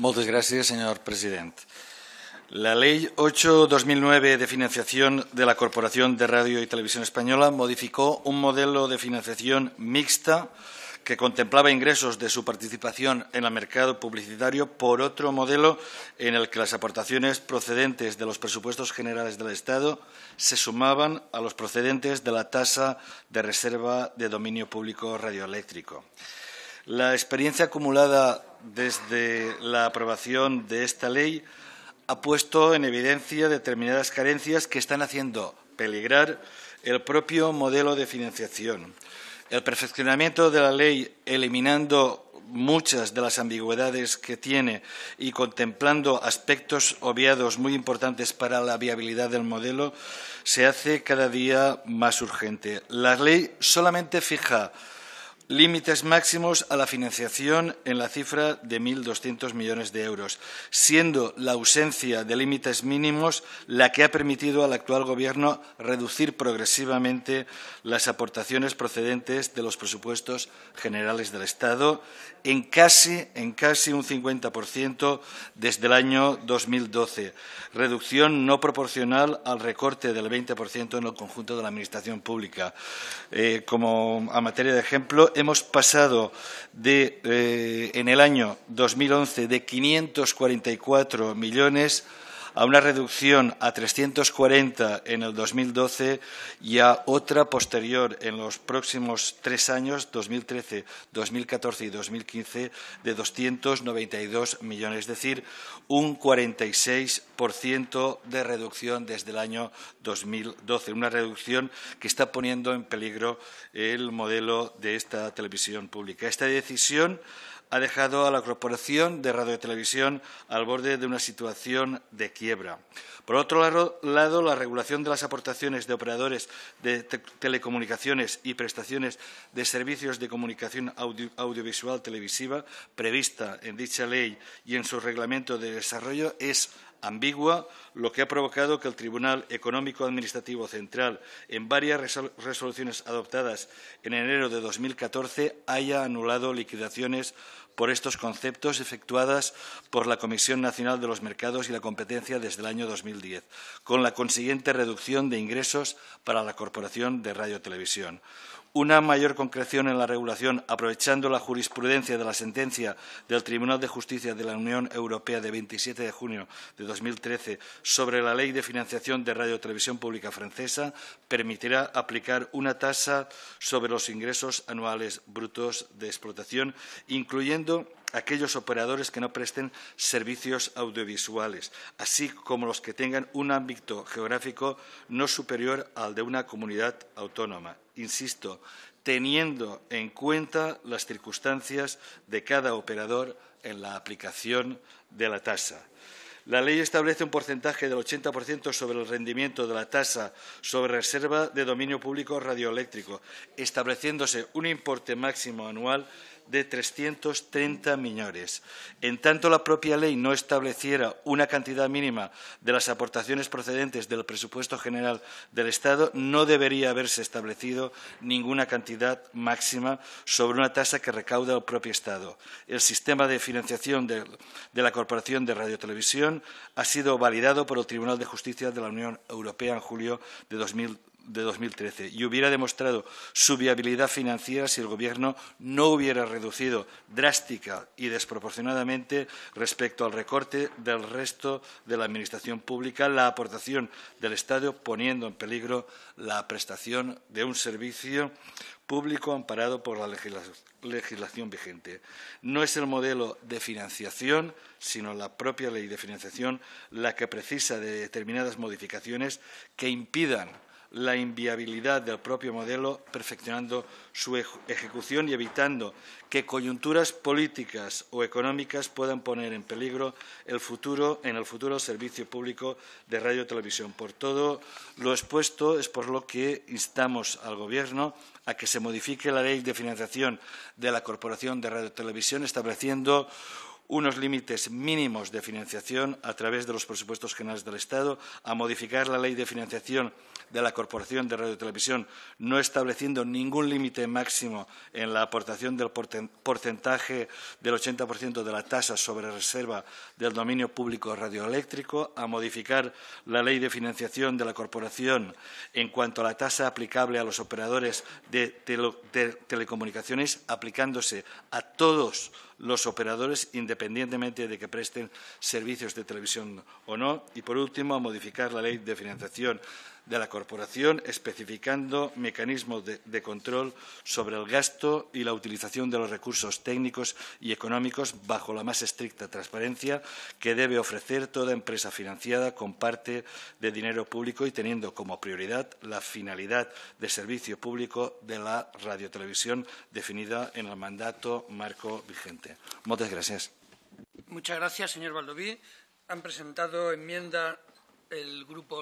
Muchas gracias, señor presidente. La Ley 8-2009 de financiación de la Corporación de Radio y Televisión Española modificó un modelo de financiación mixta que contemplaba ingresos de su participación en el mercado publicitario por otro modelo en el que las aportaciones procedentes de los presupuestos generales del Estado se sumaban a los procedentes de la tasa de reserva de dominio público radioeléctrico. La experiencia acumulada desde la aprobación de esta ley ha puesto en evidencia determinadas carencias que están haciendo peligrar el propio modelo de financiación. El perfeccionamiento de la ley, eliminando muchas de las ambigüedades que tiene y contemplando aspectos obviados muy importantes para la viabilidad del modelo, se hace cada día más urgente. La ley solamente fija límites máximos a la financiación en la cifra de 1.200 millones de euros, siendo la ausencia de límites mínimos la que ha permitido al actual Gobierno reducir progresivamente las aportaciones procedentes de los presupuestos generales del Estado en casi, un 50% desde el año 2012, reducción no proporcional al recorte del 20% en el conjunto de la Administración pública. Eh, como a materia de ejemplo, hemos pasado de, eh, en el año 2011 de 544 millones a una reducción a 340 en el 2012 y a otra posterior en los próximos tres años, 2013, 2014 y 2015, de 292 millones, es decir, un 46% de reducción desde el año 2012, una reducción que está poniendo en peligro el modelo de esta televisión pública. Esta decisión ha dejado a la Corporación de Radio y Televisión al borde de una situación de quiebra. Por otro lado, la regulación de las aportaciones de operadores de telecomunicaciones y prestaciones de servicios de comunicación audiovisual televisiva prevista en dicha ley y en su reglamento de desarrollo es ambigua, lo que ha provocado que el Tribunal Económico Administrativo Central, en varias resoluciones adoptadas en enero de 2014, haya anulado liquidaciones por estos conceptos efectuadas por la Comisión Nacional de los Mercados y la Competencia desde el año 2010, con la consiguiente reducción de ingresos para la Corporación de Radio Televisión una mayor concreción en la regulación, aprovechando la jurisprudencia de la sentencia del Tribunal de Justicia de la Unión Europea de 27 de junio de 2013 sobre la Ley de Financiación de Radio Televisión Pública Francesa, permitirá aplicar una tasa sobre los ingresos anuales brutos de explotación, incluyendo aquellos operadores que no presten servicios audiovisuales, así como los que tengan un ámbito geográfico no superior al de una comunidad autónoma. Insisto, teniendo en cuenta las circunstancias de cada operador en la aplicación de la tasa. La ley establece un porcentaje del 80% sobre el rendimiento de la tasa sobre reserva de dominio público radioeléctrico, estableciéndose un importe máximo anual de 330 millones. En tanto la propia ley no estableciera una cantidad mínima de las aportaciones procedentes del presupuesto general del Estado, no debería haberse establecido ninguna cantidad máxima sobre una tasa que recauda el propio Estado. El sistema de financiación de, la Corporación de Radiotelevisión ha sido validado por el Tribunal de Justicia de la Unión Europea en julio de de 2013 y hubiera demostrado su viabilidad financiera si el Gobierno no hubiera reducido drástica y desproporcionadamente respecto al recorte del resto de la Administración pública la aportación del Estado, poniendo en peligro la prestación de un servicio público amparado por la legislación vigente. No es el modelo de financiación, sino la propia ley de financiación la que precisa de determinadas modificaciones que impidan la inviabilidad del propio modelo, perfeccionando su ejecución y evitando que coyunturas políticas o económicas puedan poner en peligro el futuro, en el futuro servicio público de radio y televisión. Por todo lo expuesto es por lo que instamos al Gobierno a que se modifique la ley de financiación de la Corporación de Radio y Televisión estableciendo unos límites mínimos de financiación a través de los presupuestos generales del Estado, a modificar la ley de financiación de la Corporación de Radio y Televisión, no estableciendo ningún límite máximo en la aportación del porcentaje del 80% de la tasa sobre reserva del dominio público radioeléctrico, a modificar la ley de financiación de la Corporación en cuanto a la tasa aplicable a los operadores de, telecomunicaciones, aplicándose a todos los operadores independientes independientemente de que presten servicios de televisión o no. Y, por último, a modificar la ley de financiación de la Corporación, especificando mecanismos de, de, control sobre el gasto y la utilización de los recursos técnicos y económicos bajo la más estricta transparencia que debe ofrecer toda empresa financiada con parte de dinero público y teniendo como prioridad la finalidad de servicio público de la radiotelevisión definida en el mandato marco vigente. Muchas gracias. Muchas gracias, señor Valdoví. Han presentado enmienda el Grupo